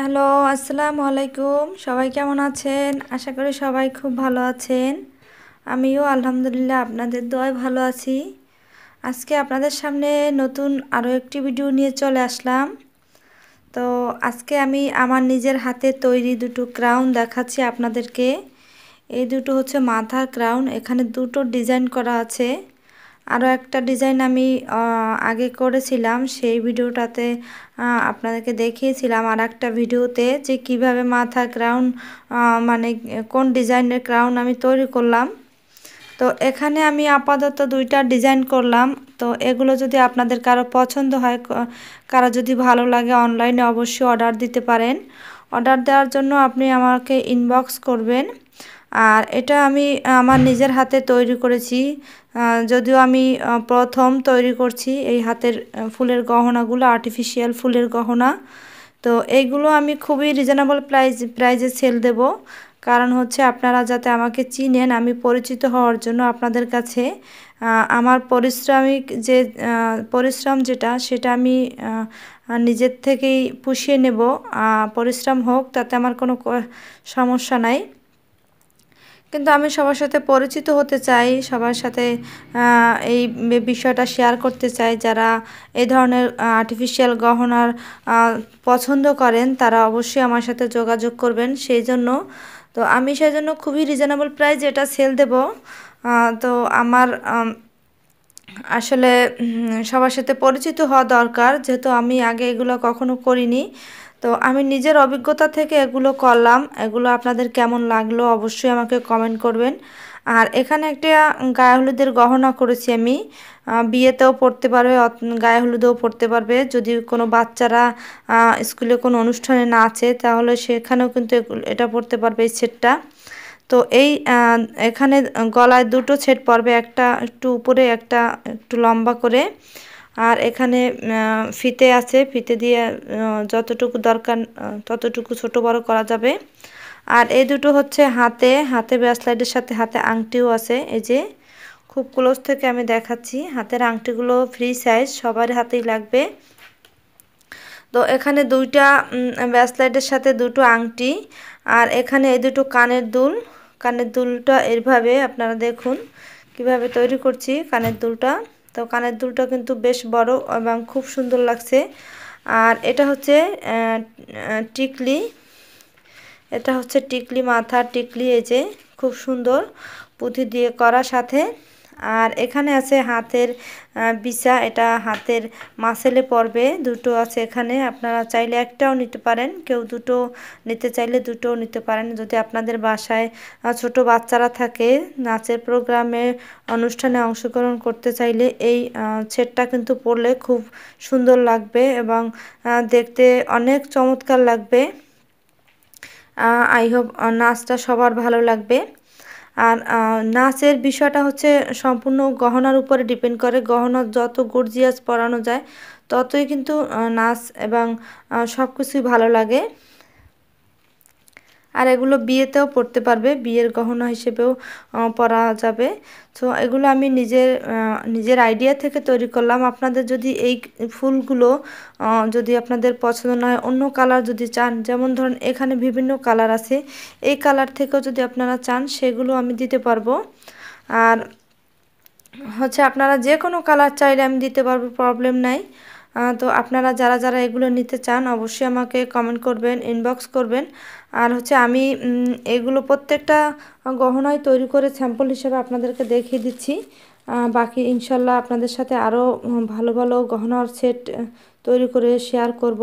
hello আসসালামু আলাইকুম সবাই কেমন আছেন আশা করি সবাই খুব ভালো আছেন আমিও আলহামদুলিল্লাহ আপনাদের দোয়ায় ভালো আছি আজকে আপনাদের সামনে নতুন আরও একটি ভিডিও নিয়ে চলে আসলাম তো আজকে আমি আমার নিজের হাতে তৈরি দুটো ক্রাউন দেখাচ্ছি আপনাদেরকে এই দুটো হচ্ছে মাথার ক্রাউন এখানে দুটো ডিজাইন করা আছে আরও একটা ডিজাইন আমি আগে করেছিলাম সেই ভিডিওটাতে আপনাদেরকে দেখিয়েছিলাম আর একটা ভিডিওতে যে কিভাবে মাথা ক্রাউন মানে কোন ডিজাইনের ক্রাউন আমি তৈরি করলাম তো এখানে আমি আপাতত দুইটা ডিজাইন করলাম তো এগুলো যদি আপনাদের কারো পছন্দ হয় কারো যদি ভালো লাগে অনলাইনে অবশ্যই অর্ডার দিতে পারেন অর্ডার দেওয়ার জন্য আপনি আমাকে ইনবক্স করবেন আর এটা আমি আমার নিজের হাতে তৈরি করেছি যদিও আমি প্রথম তৈরি করছি এই হাতের ফুলের গহনাগুলো আর্টিফিশিয়াল ফুলের গহনা তো এইগুলো আমি খুবই রিজনেবল প্রাইজ প্রাইজে সেল দেব কারণ হচ্ছে আপনারা যাতে আমাকে চিনেন আমি পরিচিত হওয়ার জন্য আপনাদের কাছে আমার পরিশ্রমিক যে পরিশ্রম যেটা সেটা আমি নিজের থেকেই পুষিয়ে নেব পরিশ্রম হোক তাতে আমার কোনো সমস্যা নাই কিন্তু আমি সবার সাথে পরিচিত হতে চাই সবার সাথে এই বিষয়টা শেয়ার করতে চাই যারা এই ধরনের আর্টিফিশিয়াল গহনার পছন্দ করেন তারা অবশ্যই আমার সাথে যোগাযোগ করবেন সেই জন্য তো আমি সেই জন্য খুবই রিজনেবল প্রাইস এটা সেল দেব তো আমার আসলে সবার সাথে পরিচিত হওয়া দরকার যেহেতু আমি আগে এগুলো কখনো করিনি তো আমি নিজের অভিজ্ঞতা থেকে এগুলো করলাম এগুলো আপনাদের কেমন লাগলো অবশ্যই আমাকে কমেন্ট করবেন আর এখানে একটা গায়ে হলুদের গহনা করেছি আমি বিয়েতেও পড়তে পারবে গায়ে হলুদেও পড়তে পারবে যদি কোনো বাচ্চারা স্কুলে কোনো অনুষ্ঠানে না আছে তাহলে সেখানেও কিন্তু এটা পড়তে পারবে এই সেটটা তো এই এখানে গলায় দুটো সেট পড়বে একটা একটু উপরে একটা একটু লম্বা করে আর এখানে ফিতে আছে ফিতে দিয়ে যতটুকু দরকার ততটুকু ছোট বড় করা যাবে আর এই দুটো হচ্ছে হাতে হাতে ব্রেসলাইটের সাথে হাতে আংটিও আছে এই যে খুব ক্লোজ থেকে আমি দেখাচ্ছি হাতের আংটিগুলো ফ্রি সাইজ সবার হাতেই লাগবে তো এখানে দুইটা ব্রেসলাইটের সাথে দুটো আংটি আর এখানে এই দুটো কানের দুল কানের দুলটা এরভাবে আপনারা দেখুন কিভাবে তৈরি করছি কানের দুলটা তো কানের দুলটা কিন্তু বেশ বড় এবং খুব সুন্দর লাগছে আর এটা হচ্ছে টিকলি এটা হচ্ছে টিকলি মাথা টিকলি এই যে খুব সুন্দর পুঁথি দিয়ে করা সাথে আর এখানে আছে হাতের বিছা এটা হাতের মাসেলে পড়বে দুটো আছে এখানে আপনারা চাইলে একটাও নিতে পারেন কেউ দুটো নিতে চাইলে দুটো নিতে পারেন যদি আপনাদের বাসায় ছোট বাচ্চারা থাকে নাচের প্রোগ্রামে অনুষ্ঠানে অংশগ্রহণ করতে চাইলে এই ছেটটা কিন্তু পড়লে খুব সুন্দর লাগবে এবং দেখতে অনেক চমৎকার লাগবে আই হোপ নাচটা সবার ভালো লাগবে আর নাচের বিষয়টা হচ্ছে সম্পূর্ণ গহনার উপরে ডিপেন্ড করে গহনা যত গর্জিয়াস পরানো যায় ততই কিন্তু নাচ এবং সব কিছুই ভালো লাগে আর এগুলো বিয়েতেও পড়তে পারবে বিয়ের গহনা হিসেবেও পরা যাবে তো এগুলো আমি নিজের নিজের আইডিয়া থেকে তৈরি করলাম আপনাদের যদি এই ফুলগুলো যদি আপনাদের পছন্দ না হয় অন্য কালার যদি চান যেমন ধরুন এখানে বিভিন্ন কালার আছে এই কালার থেকেও যদি আপনারা চান সেগুলো আমি দিতে পারবো আর হচ্ছে আপনারা যে কোনো কালার চাইলে আমি দিতে পারবো প্রবলেম নাই তো আপনারা যারা যারা এগুলো নিতে চান অবশ্যই আমাকে কমেন্ট করবেন ইনবক্স করবেন আর হচ্ছে আমি এগুলো প্রত্যেকটা গহনাই তৈরি করে স্যাম্পল হিসেবে আপনাদেরকে দেখিয়ে দিচ্ছি বাকি ইনশাল্লাহ আপনাদের সাথে আরও ভালো ভালো গহনার সেট তৈরি করে শেয়ার করব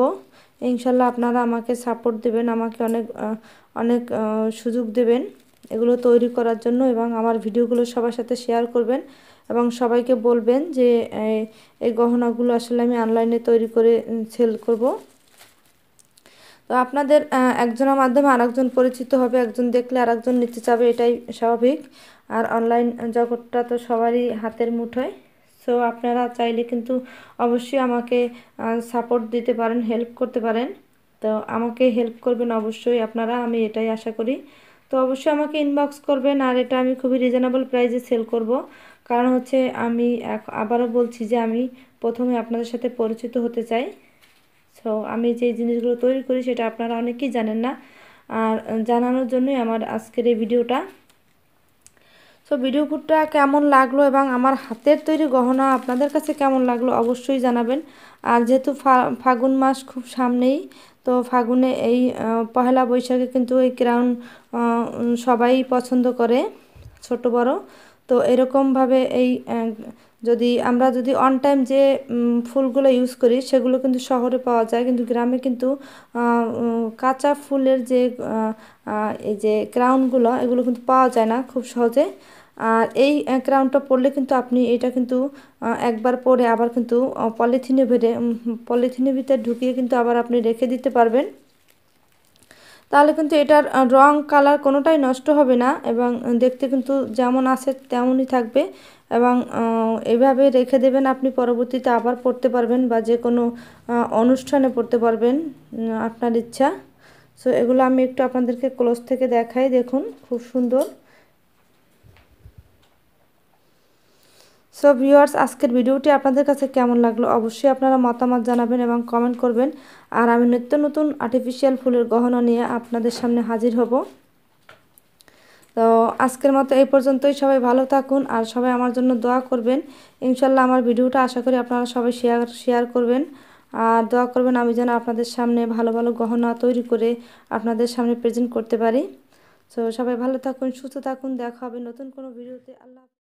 ইনশাল্লাহ আপনারা আমাকে সাপোর্ট দেবেন আমাকে অনেক অনেক সুযোগ দেবেন এগুলো তৈরি করার জন্য এবং আমার ভিডিওগুলো সবার সাথে শেয়ার করবেন এবং সবাইকে বলবেন যে এই গহনাগুলো আসলে আমি অনলাইনে তৈরি করে সেল করব তো আপনাদের একজনের মাধ্যমে আরেকজন পরিচিত হবে একজন দেখলে আরেকজন নিতে চাবে এটাই স্বাভাবিক আর অনলাইন জগৎটা তো সবারই হাতের মুঠোয় সো আপনারা চাইলে কিন্তু অবশ্যই আমাকে সাপোর্ট দিতে পারেন হেল্প করতে পারেন তো আমাকে হেল্প করবেন অবশ্যই আপনারা আমি এটাই আশা করি তো অবশ্যই আমাকে ইনবক্স করবেন আর এটা আমি খুবই রিজনেবল প্রাইসে সেল করব কারণ হচ্ছে আমি আবারও বলছি যে আমি প্রথমে আপনাদের সাথে পরিচিত হতে চাই সো আমি যে জিনিসগুলো তৈরি করি সেটা আপনারা অনেকেই জানেন না আর জানানোর জন্যই আমার আজকের এই ভিডিওটা তো ভিডিওটা কেমন লাগলো এবং আমার হাতের তৈরি গহনা আপনাদের কাছে কেমন লাগলো অবশ্যই জানাবেন আর যেহেতু ফাগুন মাস খুব সামনেই তো ফাগুনে এই পহেলা বৈশাখে কিন্তু এই ক্রাউন সবাই পছন্দ করে ছোট বড় তো এরকমভাবে এই যদি আমরা যদি অন টাইম যে ফুলগুলো ইউজ করি সেগুলো কিন্তু শহরে পাওয়া যায় কিন্তু গ্রামে কিন্তু কাঁচা ফুলের যে এই যে ক্রাউনগুলো এগুলো কিন্তু পাওয়া যায় না খুব সহজে আর এই ক্রাউনটা পড়লে কিন্তু আপনি এটা কিন্তু একবার পরে আবার কিন্তু পলিথিনে ভেড়ে পলিথিনের ভিতরে ঢুকিয়ে কিন্তু আবার আপনি রেখে দিতে পারবেন তাহলে কিন্তু এটার রং কালার কোনোটাই নষ্ট হবে না এবং দেখতে কিন্তু যেমন আছে তেমনই থাকবে এবং এভাবে রেখে দেবেন আপনি পরবর্তীতে আবার পড়তে পারবেন বা যে কোনো অনুষ্ঠানে পড়তে পারবেন আপনার ইচ্ছা সো এগুলো আমি একটু আপনাদেরকে ক্লোজ থেকে দেখাই দেখুন খুব সুন্দর সো ভিউয়ার্স আজকের ভিডিওটি আপনাদের কাছে কেমন লাগলো অবশ্যই আপনারা মতামত জানাবেন এবং কমেন্ট করবেন আর আমি নিত্য নতুন আর্টিফিশিয়াল ফুলের গহনা নিয়ে আপনাদের সামনে হাজির হব তো আজকের মতো এই পর্যন্তই সবাই ভালো থাকুন আর সবাই আমার জন্য দোয়া করবেন ইনশাল্লাহ আমার ভিডিওটা আশা করি আপনারা সবাই শেয়ার শেয়ার করবেন আর দোয়া করবেন আমি যেন আপনাদের সামনে ভালো ভালো গহনা তৈরি করে আপনাদের সামনে প্রেজেন্ট করতে পারি তো সবাই ভালো থাকুন সুস্থ থাকুন দেখা হবে নতুন কোনো ভিডিওতে আল্লাহ